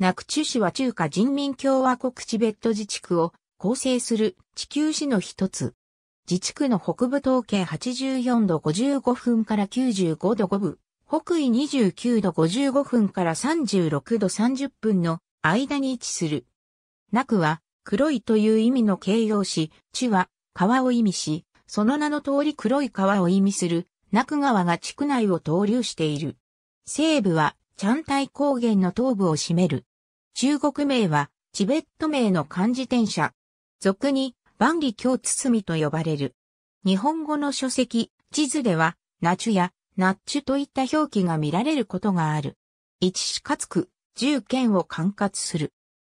ナクチュ市は中華人民共和国チベット自治区を構成する地球市の一つ。自治区の北部統計84度55分から95度5分、北緯29度55分から36度30分の間に位置する。ナクは黒いという意味の形容詞、地は川を意味し、その名の通り黒い川を意味する、ナク川が地区内を投流している。西部はチャンタイ高原の東部を占める。中国名は、チベット名の漢字転写。俗に、万里京包と呼ばれる。日本語の書籍、地図では、ナチュや、ナッチュといった表記が見られることがある。一市つく、十県を管轄する。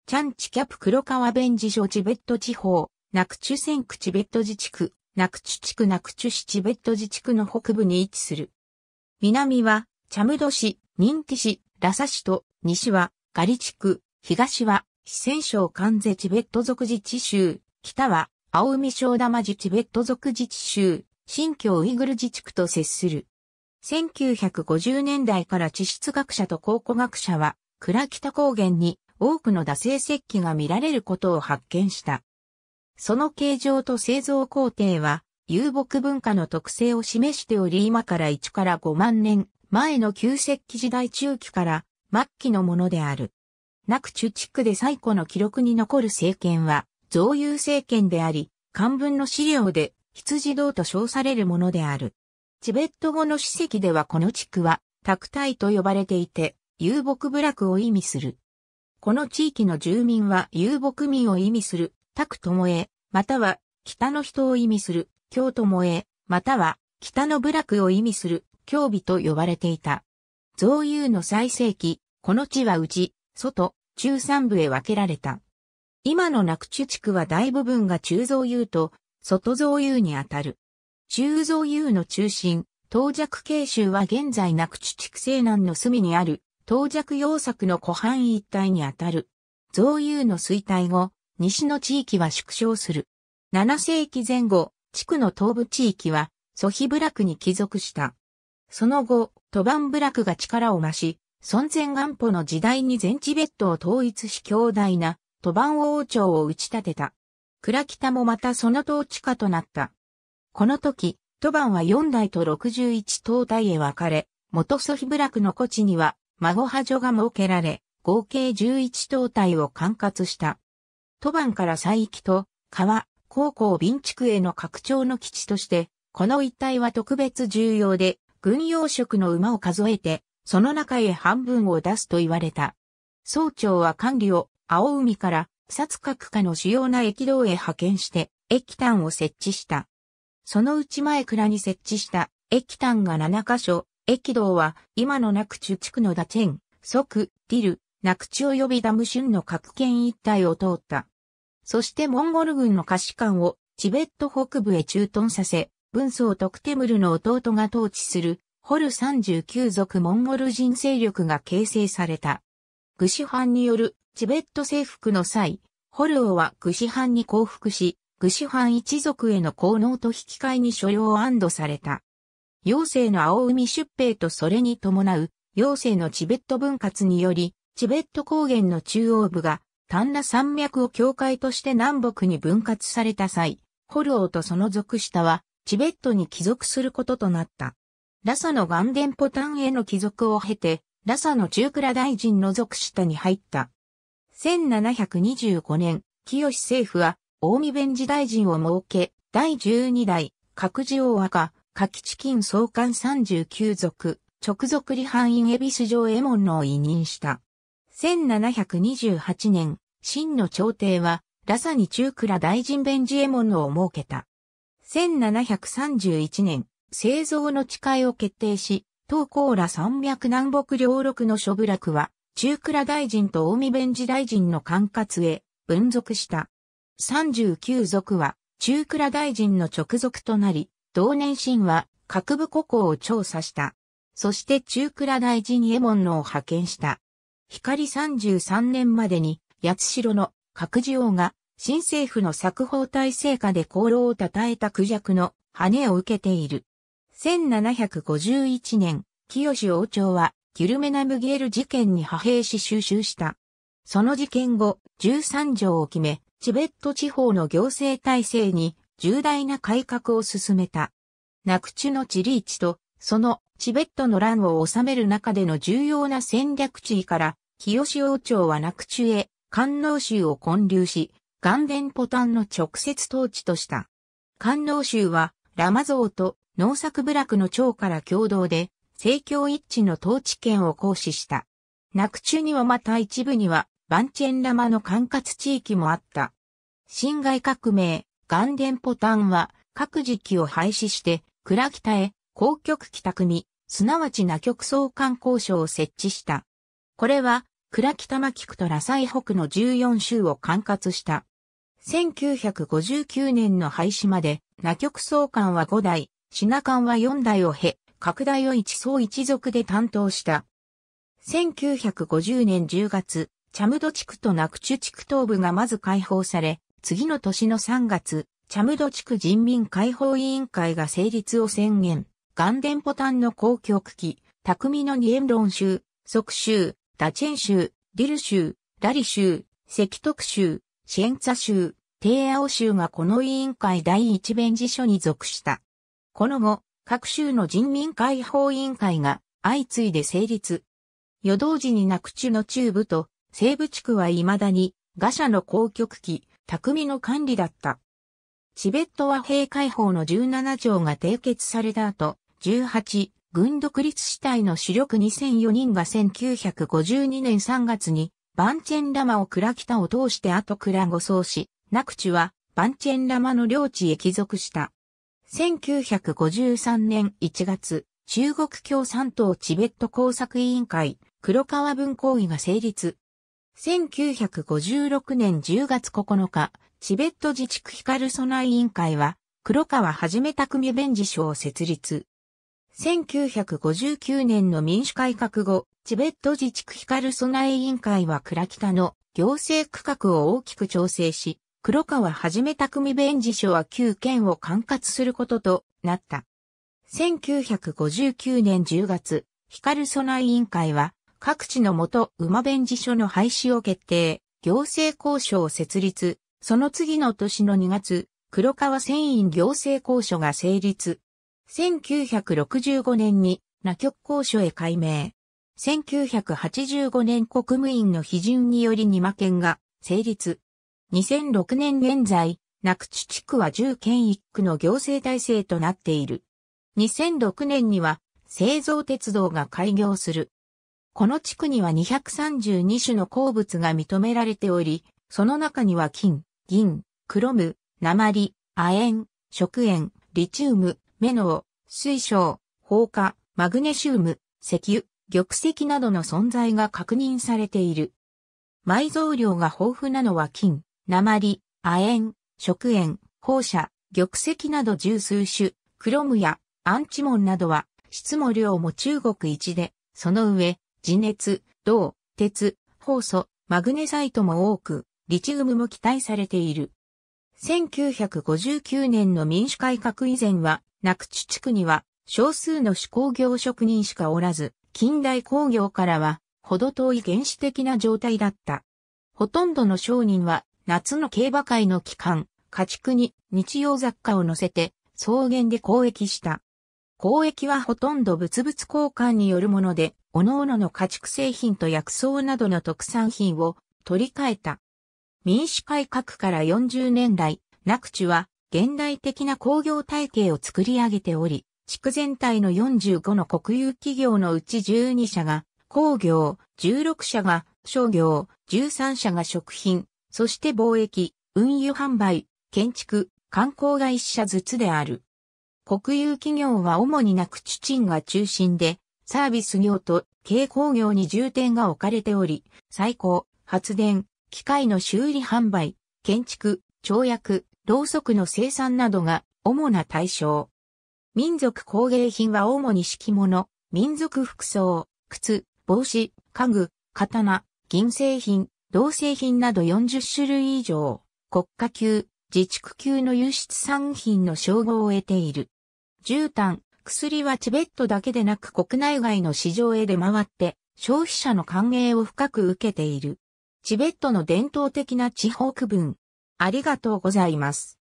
チャンチキャプ黒川弁事所チベット地方、ナクチュ線区チベット自治区、ナクチュ地区ナクチュ市チベット自治区の北部に位置する。南は、チャムド市、ニンティ市、ラサ市と、西は、ガリ地区、東は、四川省関税チベット族自治州、北は、青海省玉寺チベット族自治州、新疆ウイグル自治区と接する。1950年代から地質学者と考古学者は、倉北高原に多くの惰性石器が見られることを発見した。その形状と製造工程は、遊牧文化の特性を示しており今から1から5万年前の旧石器時代中期から末期のものである。ナクチュ地区で最古の記録に残る政権は、増遊政権であり、漢文の資料で羊道と称されるものである。チベット語の史跡ではこの地区は、タクタイと呼ばれていて、遊牧部落を意味する。この地域の住民は遊牧民を意味する、タクトモエ、または、北の人を意味する、京都モエ、または、北の部落を意味する、京美と呼ばれていた。造遊の最盛期、この地はうち、外、中三部へ分けられた。今のナクチュ地区は大部分が中蔵優と外蔵優にあたる。中蔵優の中心、東尺慶州は現在ナクチュ地区西南の隅にある東尺洋作の湖畔一帯にあたる。蔵優の衰退後、西の地域は縮小する。7世紀前後、地区の東部地域は、ソヒ部落に帰属した。その後、トバン部落が力を増し、孫前元保の時代に全チベットを統一し強大な、都番王朝を打ち立てた。倉北もまたその統治下となった。この時、都番は4代と61東大へ分かれ、元祖日部落の古地には、孫派女が設けられ、合計11東大を管轄した。都番から西域と、川、高校便地区への拡張の基地として、この一帯は特別重要で、軍用職の馬を数えて、その中へ半分を出すと言われた。総長は管理を青海から薩各下の主要な駅道へ派遣して液炭を設置した。そのうち前倉に設置した液炭が7カ所、駅道は今のナクチュ地区のダチェン、即、ディル、ナクチュ及びダムシュンの各県一帯を通った。そしてモンゴル軍の可視官をチベット北部へ駐屯させ、文宗クテムルの弟が統治するホル39族モンゴル人勢力が形成された。グシハンによるチベット征服の際、ホル王はグシハンに降伏し、グシハン一族への功能と引き換えに所領を安堵された。妖精の青海出兵とそれに伴う、妖精のチベット分割により、チベット高原の中央部が、丹那山脈を境界として南北に分割された際、ホル王とその属下は、チベットに帰属することとなった。ラサの岩田ポタンへの帰属を経て、ラサの中倉大臣の属下に入った。1725年、清政府は、近江弁治大臣を設け、第12代、各地大赤、柿地金総監39族、直属離反院恵比寿城衛門のを委任した。1728年、真の朝廷は、ラサに中倉大臣弁治衛門のを設けた。1731年、製造の誓いを決定し、東高羅三脈南北両六の諸部落は、中倉大臣と近江弁治大臣の管轄へ分属した。三十九族は中倉大臣の直属となり、同年新は各部古行を調査した。そして中倉大臣へ衛門のを派遣した。光三十三年までに、八代の各次王が新政府の作法体制下で功労を称えた苦弱の羽を受けている。1751年、清王朝は、ギルメナムゲール事件に派兵し収集した。その事件後、13条を決め、チベット地方の行政体制に重大な改革を進めた。ナクチュの地リーチと、そのチベットの乱を治める中での重要な戦略地位から、清王朝はナクチュへ、関能州を建立し、元伝ポタンの直接統治とした。関能州は、ラマゾーと農作部落の長から共同で、政教一致の統治権を行使した。ナく中にはまた一部には、バンチェンラマの管轄地域もあった。侵害革命、岩田ポタンは、各時期を廃止して、倉北へ、公局北組、すなわち那局総管交渉を設置した。これは、倉北巻菊と羅西北の14州を管轄した。1959年の廃止まで、那局総監は5代、品間は4代を経、拡大を一層一族で担当した。1950年10月、チャムド地区とナクチュ地区東部がまず解放され、次の年の3月、チャムド地区人民解放委員会が成立を宣言。ガンデンポタンの公共区域、匠のニエンロン州、即州、ダチェン州、ィル州、ラリ州、赤徳州、シェンツァ州、テイアオ州がこの委員会第一弁事所に属した。この後、各州の人民解放委員会が相次いで成立。夜同時に泣く中の中部と西部地区は未だにガシャの公局機、匠の管理だった。チベット和平解放の17条が締結された後、18、軍独立主体の主力2004人が1952年3月に、バンチェンラマをクラ北を通して後倉護送し、ナクチュはバンチェンラマの領地へ帰属した。1953年1月、中国共産党チベット工作委員会、黒川文行委が成立。1956年10月9日、チベット自治区光備委員会は、黒川はじめ匠弁事所を設立。1959年の民主改革後、チベット自治区光備備委員会は倉北の行政区画を大きく調整し、黒川はじめ匠弁事所は旧県を管轄することとなった。1959年10月、光備内委員会は、各地の元馬弁事所の廃止を決定、行政交渉を設立、その次の年の2月、黒川船員行政交渉が成立。1965年に、那局交渉へ改名。1985年国務院の批准により二馬県が成立。2006年現在、낙추地区は10県1区の行政体制となっている。2006年には、製造鉄道が開業する。この地区には232種の鉱物が認められており、その中には金、銀、クロム、鉛、亜鉛、食塩、リチウム、メノウ、水晶、放火、マグネシウム、石油、玉石などの存在が確認されている。埋蔵量が豊富なのは金、鉛、亜鉛、食塩、放射、玉石など十数種、クロムやアンチモンなどは、質も量も中国一で、その上、地熱、銅、鉄、放素、マグネサイトも多く、リチウムも期待されている。1959年の民主改革以前は、く地地区には少数の手工業職人しかおらず、近代工業からは、ほど遠い原始的な状態だった。ほとんどの商人は夏の競馬会の期間、家畜に日用雑貨を乗せて草原で交易した。交易はほとんど物々交換によるもので、各々の家畜製品と薬草などの特産品を取り替えた。民主改革から40年来、楽地は現代的な工業体系を作り上げており、地区全体の45の国有企業のうち12社が工業、16社が商業、13社が食品、そして貿易、運輸販売、建築、観光が一社ずつである。国有企業は主になく地賃が中心で、サービス業と軽工業に重点が置かれており、最高、発電、機械の修理販売、建築、跳躍、ろうそくの生産などが主な対象。民族工芸品は主に敷物、民族服装、靴、帽子、家具、刀、銀製品、同製品など40種類以上、国家級、自治区級の輸出産品の称号を得ている。絨毯、薬はチベットだけでなく国内外の市場へ出回って、消費者の歓迎を深く受けている。チベットの伝統的な地方区分。ありがとうございます。